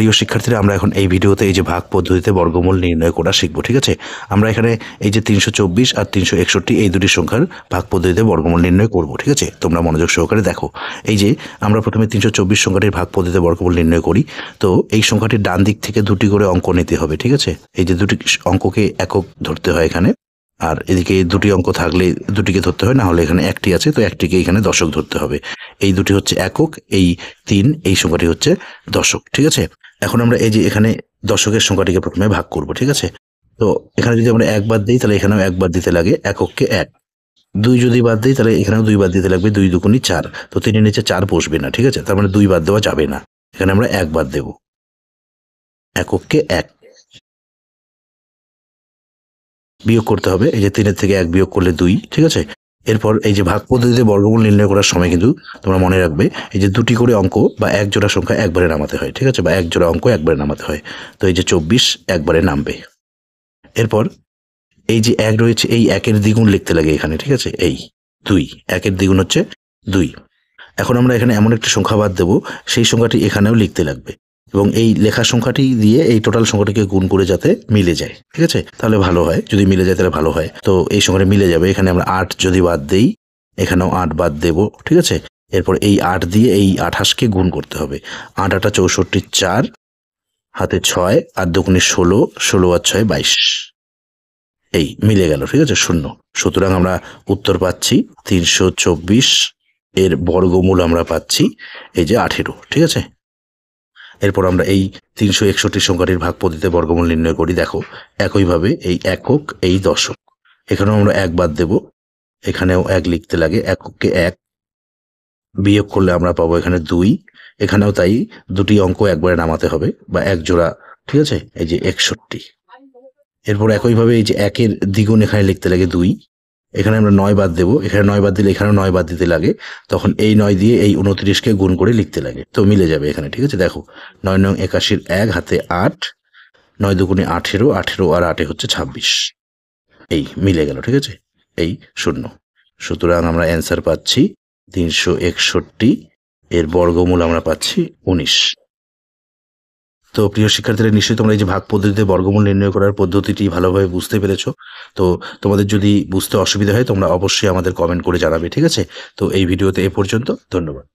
প্রিয় শিক্ষার্থীরা আমরা এখন এই ভিডিওতে এই যে ভাগ পদ্ধতিতে বর্গমূল নির্ণয় করা শিখব ঠিক আছে আমরা এখানে এই যে তিনশো আর তিনশো এই দুটি সংখ্যার ভাগ পদ্ধতিতে বর্গমূল নির্ণয় করব ঠিক আছে তোমরা মনোযোগ সহকারে দেখো এই যে আমরা প্রথমে তিনশো চব্বিশ সংখ্যাটির ভাগ পদ্ধতিতে বর্গমূল নির্ণয় করি তো এই সংখ্যাটির ডান দিক থেকে দুটি করে অঙ্ক নিতে হবে ঠিক আছে এই যে দুটি অঙ্ককে একক ধরতে হয় এখানে আর এদিকে দুটি অঙ্ক থাকলে দুটিকে ধরতে হয় না হলে এখানে একটি আছে তো একটিকে এখানে দশক ধরতে হবে এই দুটি হচ্ছে একক এই তিন এই সংখ্যাটি হচ্ছে দশক ঠিক আছে এখন আমরা এই যে এখানে দশকের সংখ্যাটিকে প্রথমে ভাগ করব ঠিক আছে তো এখানে যদি আমরা একবার দিই তাহলে এখানেও একবার দিতে লাগে এককে এক দুই যদি বাদ দিই তাহলে এখানেও দুই বাদ দিতে লাগবে দুই দুকুনি চার তো তিনের নিচে চার বসবে না ঠিক আছে তার মানে দুই বাদ দেওয়া যাবে না এখানে আমরা এক বাদ দেব এককে এক বিয়োগ করতে হবে এই যে তিনের থেকে এক বিয়োগ করলে দুই ঠিক আছে এরপর এই যে ভাগ পদ্ধতিতে বর্গমূল নির্ণয় করার সময় কিন্তু তোমরা মনে রাখবে এই যে দুটি করে অঙ্ক বা এক জোড়া সংখ্যা একবারে নামাতে হয় ঠিক আছে বা এক জোড়া অঙ্ক একবারে নামাতে হয় তো এই যে চব্বিশ একবারে নামবে এরপর এই যে এক রয়েছে এই একের দ্বিগুণ লিখতে লাগে এখানে ঠিক আছে এই দুই একের দ্বিগুণ হচ্ছে দুই এখন আমরা এখানে এমন একটি সংখ্যা বাদ দেবো সেই সংখ্যাটি এখানেও লিখতে লাগবে এবং এই লেখার সংখ্যাটি দিয়ে এই টোটাল সংখ্যাটিকে গুণ করে যাতে মিলে যায় ঠিক আছে তাহলে ভালো হয় যদি মিলে যায় তাহলে ভালো হয় তো এই সংখ্যাটা মিলে যাবে এখানে আমরা আট যদি বাদ দেই এখানেও আট বাদ দেব ঠিক আছে এরপর এই আট দিয়ে এই আঠাশকে গুণ করতে হবে আট আটা চৌষট্টি চার হাতে ছয় আর দোকানে ষোলো ষোলো আর ছয় বাইশ এই মিলে গেল ঠিক আছে শূন্য সুতরাং আমরা উত্তর পাচ্ছি তিনশো চব্বিশ এর বর্গমূল আমরা পাচ্ছি এই যে আঠেরো ঠিক আছে এরপর আমরা এই তিনশো একষট্টি সংখ্যাটির ভাগ পদ্ধতিতে বর্গমূল নির্ণয় করি দেখো একইভাবে এই একক এই দশক এখানেও আমরা এক বাদ দেব এখানেও এক লিখতে লাগে এককে এক বিয়োগ করলে আমরা পাবো এখানে দুই এখানেও তাই দুটি অঙ্ক একবারে নামাতে হবে বা এক জোড়া ঠিক আছে এই যে একষট্টি এরপর একইভাবে এই যে একের দ্বিগুণ এখানে লিখতে লাগে দুই এখানে আমরা নয় বাদ দেবো এখানে নয় বাদ দিলে এখানে নয় বাদ দিতে লাগে তখন এই নয় দিয়ে এই উনত্রিশকে গুণ করে লিখতে লাগে তো মিলে যাবে এখানে ঠিক আছে দেখো নয় নয় একাশির এক হাতে আট নয় দুগুণে আঠেরো আঠেরো আর আটে হচ্ছে ছাব্বিশ এই মিলে গেল ঠিক আছে এই শূন্য সুতরাং আমরা অ্যান্সার পাচ্ছি তিনশো একষট্টি এর বর্গমূল আমরা পাচ্ছি উনিশ তো প্রিয় শিক্ষার্থীরা নিশ্চয়ই তোমরা এই যে ভাগ পদ্ধতিতে বর্গমূল নির্ণয় করার পদ্ধতিটি ভালোভাবে বুঝতে পেরেছ তো তোমাদের যদি বুঝতে অসুবিধা হয় তোমরা অবশ্যই আমাদের কমেন্ট করে জানাবে ঠিক আছে তো এই ভিডিওতে এ পর্যন্ত ধন্যবাদ